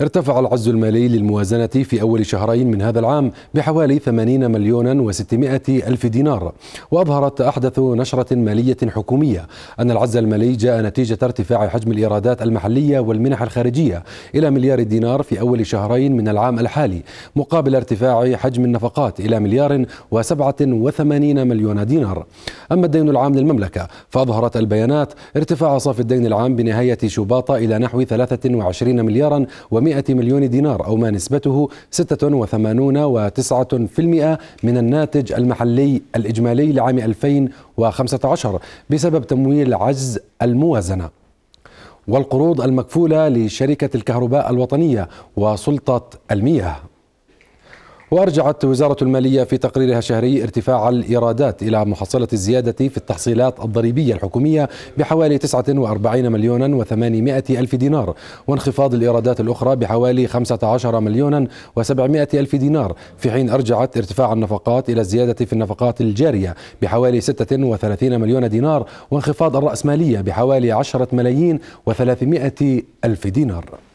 ارتفع العجز المالي للموازنة في أول شهرين من هذا العام بحوالي 80 مليون و600 ألف دينار وأظهرت أحدث نشرة مالية حكومية أن العجز المالي جاء نتيجة ارتفاع حجم الإيرادات المحلية والمنح الخارجية إلى مليار دينار في أول شهرين من العام الحالي مقابل ارتفاع حجم النفقات إلى مليار و87 مليون دينار أما الدين العام للمملكة فأظهرت البيانات ارتفاع صافي الدين العام بنهاية شباط إلى نحو 23 مليارا و 700 مليون دينار أو ما نسبته 86.9% من الناتج المحلي الإجمالي لعام 2015 بسبب تمويل عجز الموازنة والقروض المكفولة لشركة الكهرباء الوطنية وسلطة المياه وأرجعت وزارة المالية في تقريرها الشهري ارتفاع الإيرادات إلى محصلة الزيادة في التحصيلات الضريبية الحكومية بحوالي 49 مليون و800 ألف دينار وانخفاض الإيرادات الأخرى بحوالي 15 مليون و700 ألف دينار في حين أرجعت ارتفاع النفقات إلى الزيادة في النفقات الجارية بحوالي 36 مليون دينار وانخفاض الرأسمالية بحوالي 10 ملايين و300 ألف دينار